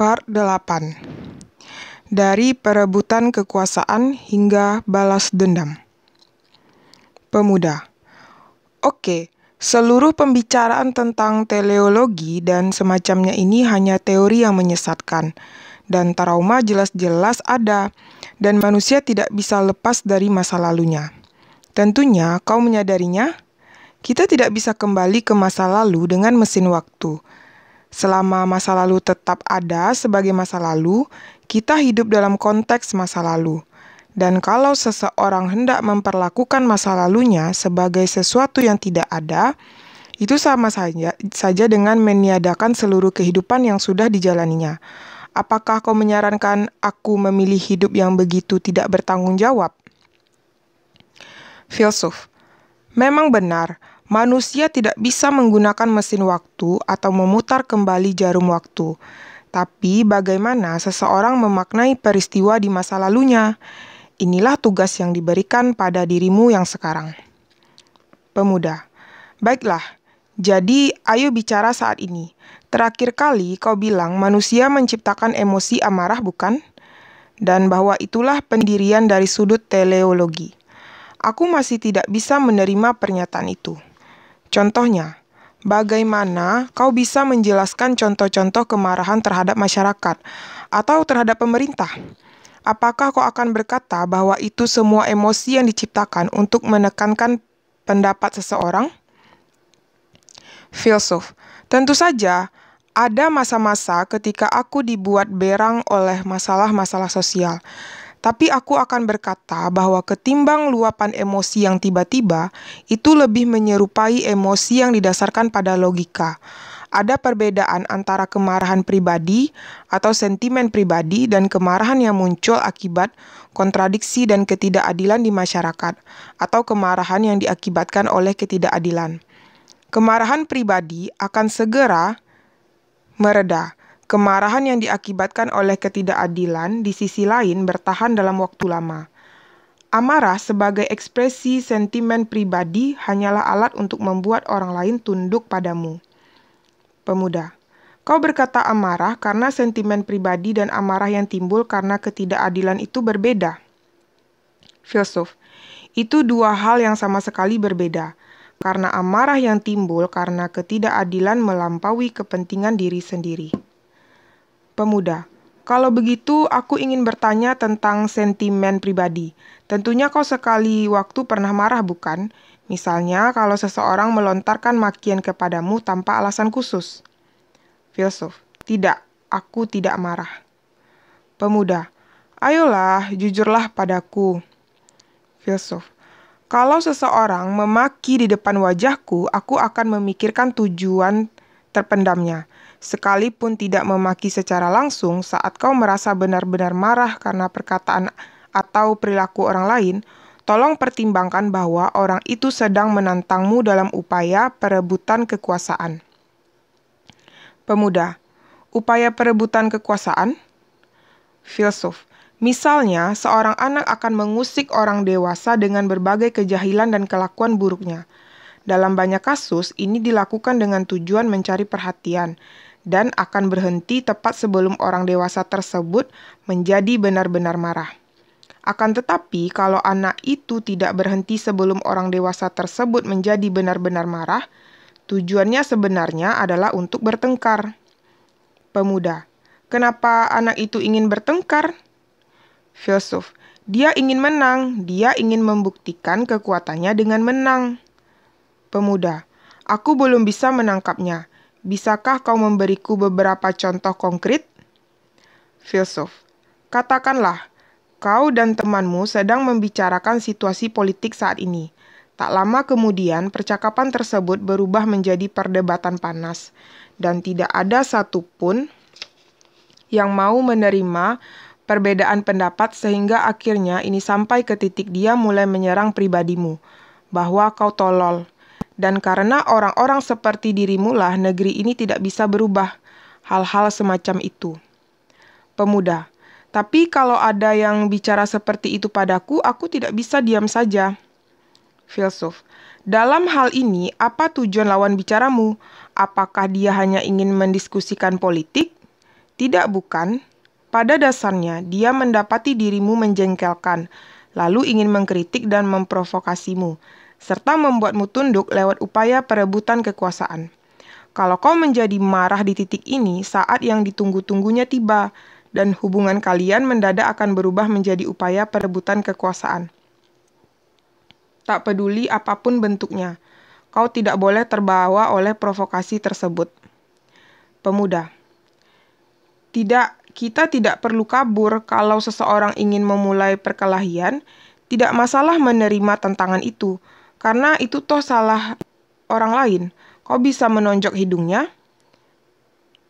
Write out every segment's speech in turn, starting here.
Part 8 Dari perebutan kekuasaan hingga balas dendam Pemuda Oke, seluruh pembicaraan tentang teleologi dan semacamnya ini hanya teori yang menyesatkan dan trauma jelas-jelas ada dan manusia tidak bisa lepas dari masa lalunya. Tentunya kau menyadarinya, kita tidak bisa kembali ke masa lalu dengan mesin waktu, Selama masa lalu tetap ada sebagai masa lalu, kita hidup dalam konteks masa lalu. Dan kalau seseorang hendak memperlakukan masa lalunya sebagai sesuatu yang tidak ada, itu sama saja, saja dengan meniadakan seluruh kehidupan yang sudah dijalaninya. Apakah kau menyarankan aku memilih hidup yang begitu tidak bertanggung jawab? Filsuf, memang benar Manusia tidak bisa menggunakan mesin waktu atau memutar kembali jarum waktu. Tapi bagaimana seseorang memaknai peristiwa di masa lalunya? Inilah tugas yang diberikan pada dirimu yang sekarang. Pemuda. Baiklah, jadi ayo bicara saat ini. Terakhir kali kau bilang manusia menciptakan emosi amarah bukan? Dan bahwa itulah pendirian dari sudut teleologi. Aku masih tidak bisa menerima pernyataan itu. Contohnya, bagaimana kau bisa menjelaskan contoh-contoh kemarahan terhadap masyarakat atau terhadap pemerintah? Apakah kau akan berkata bahwa itu semua emosi yang diciptakan untuk menekankan pendapat seseorang? Filsuf, tentu saja ada masa-masa ketika aku dibuat berang oleh masalah-masalah sosial. Tapi aku akan berkata bahwa ketimbang luapan emosi yang tiba-tiba, itu lebih menyerupai emosi yang didasarkan pada logika. Ada perbedaan antara kemarahan pribadi atau sentimen pribadi dan kemarahan yang muncul akibat kontradiksi dan ketidakadilan di masyarakat, atau kemarahan yang diakibatkan oleh ketidakadilan. Kemarahan pribadi akan segera meredah. Kemarahan yang diakibatkan oleh ketidakadilan di sisi lain bertahan dalam waktu lama. Amarah sebagai ekspresi sentimen pribadi hanyalah alat untuk membuat orang lain tunduk padamu. Pemuda, kau berkata amarah karena sentimen pribadi dan amarah yang timbul karena ketidakadilan itu berbeda. Filsuf, itu dua hal yang sama sekali berbeda, karena amarah yang timbul karena ketidakadilan melampaui kepentingan diri sendiri. Pemuda, kalau begitu aku ingin bertanya tentang sentimen pribadi. Tentunya kau sekali waktu pernah marah bukan? Misalnya kalau seseorang melontarkan makian kepadamu tanpa alasan khusus. Filsuf, tidak, aku tidak marah. Pemuda, ayolah, jujurlah padaku. Filsuf, kalau seseorang memaki di depan wajahku, aku akan memikirkan tujuan terpendamnya sekalipun tidak memaki secara langsung, saat kau merasa benar-benar marah karena perkataan atau perilaku orang lain, tolong pertimbangkan bahwa orang itu sedang menantangmu dalam upaya perebutan kekuasaan. Pemuda, upaya perebutan kekuasaan? Filsuf, misalnya seorang anak akan mengusik orang dewasa dengan berbagai kejahilan dan kelakuan buruknya. Dalam banyak kasus, ini dilakukan dengan tujuan mencari perhatian, dan akan berhenti tepat sebelum orang dewasa tersebut menjadi benar-benar marah. Akan tetapi, kalau anak itu tidak berhenti sebelum orang dewasa tersebut menjadi benar-benar marah, tujuannya sebenarnya adalah untuk bertengkar. Pemuda, kenapa anak itu ingin bertengkar? Filsuf, dia ingin menang, dia ingin membuktikan kekuatannya dengan menang. Pemuda, aku belum bisa menangkapnya. Bisakah kau memberiku beberapa contoh konkret? Filsuf, katakanlah, kau dan temanmu sedang membicarakan situasi politik saat ini. Tak lama kemudian, percakapan tersebut berubah menjadi perdebatan panas, dan tidak ada satupun yang mau menerima perbedaan pendapat, sehingga akhirnya ini sampai ke titik dia mulai menyerang pribadimu bahwa kau tolol dan karena orang-orang seperti dirimulah negeri ini tidak bisa berubah hal-hal semacam itu. Pemuda, tapi kalau ada yang bicara seperti itu padaku, aku tidak bisa diam saja. Filsuf, dalam hal ini, apa tujuan lawan bicaramu? Apakah dia hanya ingin mendiskusikan politik? Tidak, bukan. Pada dasarnya, dia mendapati dirimu menjengkelkan, lalu ingin mengkritik dan memprovokasimu, serta membuatmu tunduk lewat upaya perebutan kekuasaan. Kalau kau menjadi marah di titik ini saat yang ditunggu-tunggunya tiba, dan hubungan kalian mendadak akan berubah menjadi upaya perebutan kekuasaan. Tak peduli apapun bentuknya, kau tidak boleh terbawa oleh provokasi tersebut. Pemuda, tidak kita tidak perlu kabur kalau seseorang ingin memulai perkelahian, tidak masalah menerima tantangan itu, karena itu toh salah orang lain. Kau bisa menonjok hidungnya?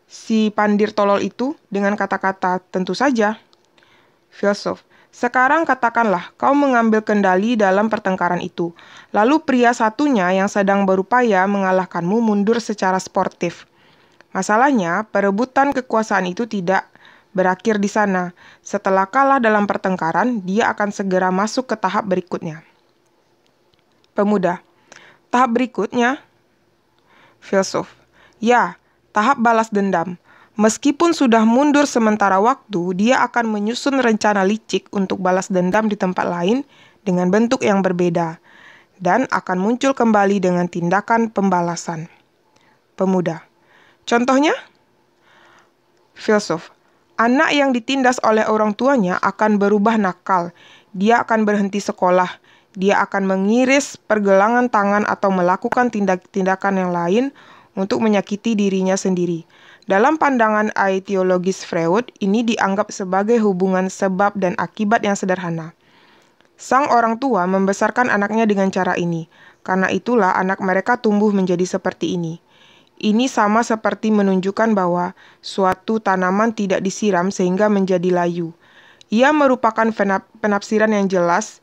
Si pandir tolol itu dengan kata-kata tentu saja. Filsuf, sekarang katakanlah kau mengambil kendali dalam pertengkaran itu. Lalu pria satunya yang sedang berupaya mengalahkanmu mundur secara sportif. Masalahnya, perebutan kekuasaan itu tidak berakhir di sana. Setelah kalah dalam pertengkaran, dia akan segera masuk ke tahap berikutnya pemuda. Tahap berikutnya, filsuf. Ya, tahap balas dendam. Meskipun sudah mundur sementara waktu, dia akan menyusun rencana licik untuk balas dendam di tempat lain dengan bentuk yang berbeda dan akan muncul kembali dengan tindakan pembalasan. Pemuda. Contohnya, filsuf. Anak yang ditindas oleh orang tuanya akan berubah nakal. Dia akan berhenti sekolah dia akan mengiris pergelangan tangan atau melakukan tindak-tindakan yang lain untuk menyakiti dirinya sendiri. Dalam pandangan aetiologis Freud, ini dianggap sebagai hubungan sebab dan akibat yang sederhana. Sang orang tua membesarkan anaknya dengan cara ini, karena itulah anak mereka tumbuh menjadi seperti ini. Ini sama seperti menunjukkan bahwa suatu tanaman tidak disiram sehingga menjadi layu. Ia merupakan penafsiran yang jelas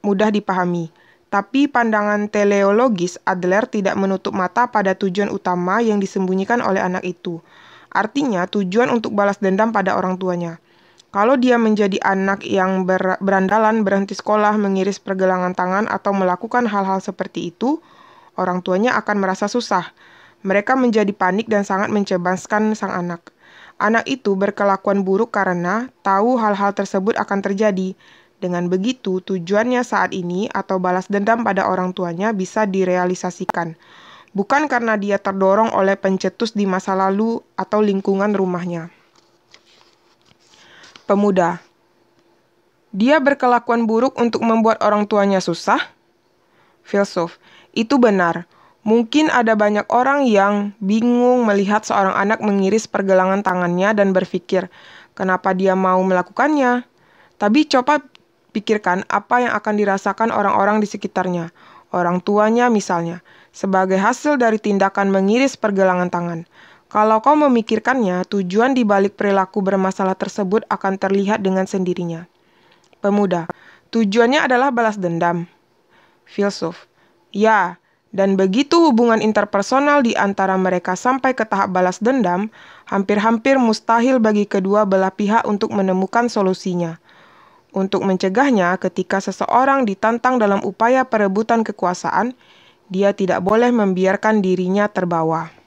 mudah dipahami. Tapi pandangan teleologis Adler tidak menutup mata pada tujuan utama yang disembunyikan oleh anak itu. Artinya, tujuan untuk balas dendam pada orang tuanya. Kalau dia menjadi anak yang ber berandalan, berhenti sekolah, mengiris pergelangan tangan, atau melakukan hal-hal seperti itu, orang tuanya akan merasa susah. Mereka menjadi panik dan sangat mencebaskan sang anak. Anak itu berkelakuan buruk karena tahu hal-hal tersebut akan terjadi, dengan begitu, tujuannya saat ini atau balas dendam pada orang tuanya bisa direalisasikan, bukan karena dia terdorong oleh pencetus di masa lalu atau lingkungan rumahnya. Pemuda, dia berkelakuan buruk untuk membuat orang tuanya susah. Filsuf, itu benar. Mungkin ada banyak orang yang bingung melihat seorang anak mengiris pergelangan tangannya dan berpikir, kenapa dia mau melakukannya? Tapi coba pikirkan apa yang akan dirasakan orang-orang di sekitarnya, orang tuanya misalnya, sebagai hasil dari tindakan mengiris pergelangan tangan. Kalau kau memikirkannya, tujuan di balik perilaku bermasalah tersebut akan terlihat dengan sendirinya. Pemuda, tujuannya adalah balas dendam. Filsuf, ya, dan begitu hubungan interpersonal di antara mereka sampai ke tahap balas dendam, hampir-hampir mustahil bagi kedua belah pihak untuk menemukan solusinya. Untuk mencegahnya, ketika seseorang ditantang dalam upaya perebutan kekuasaan, dia tidak boleh membiarkan dirinya terbawa.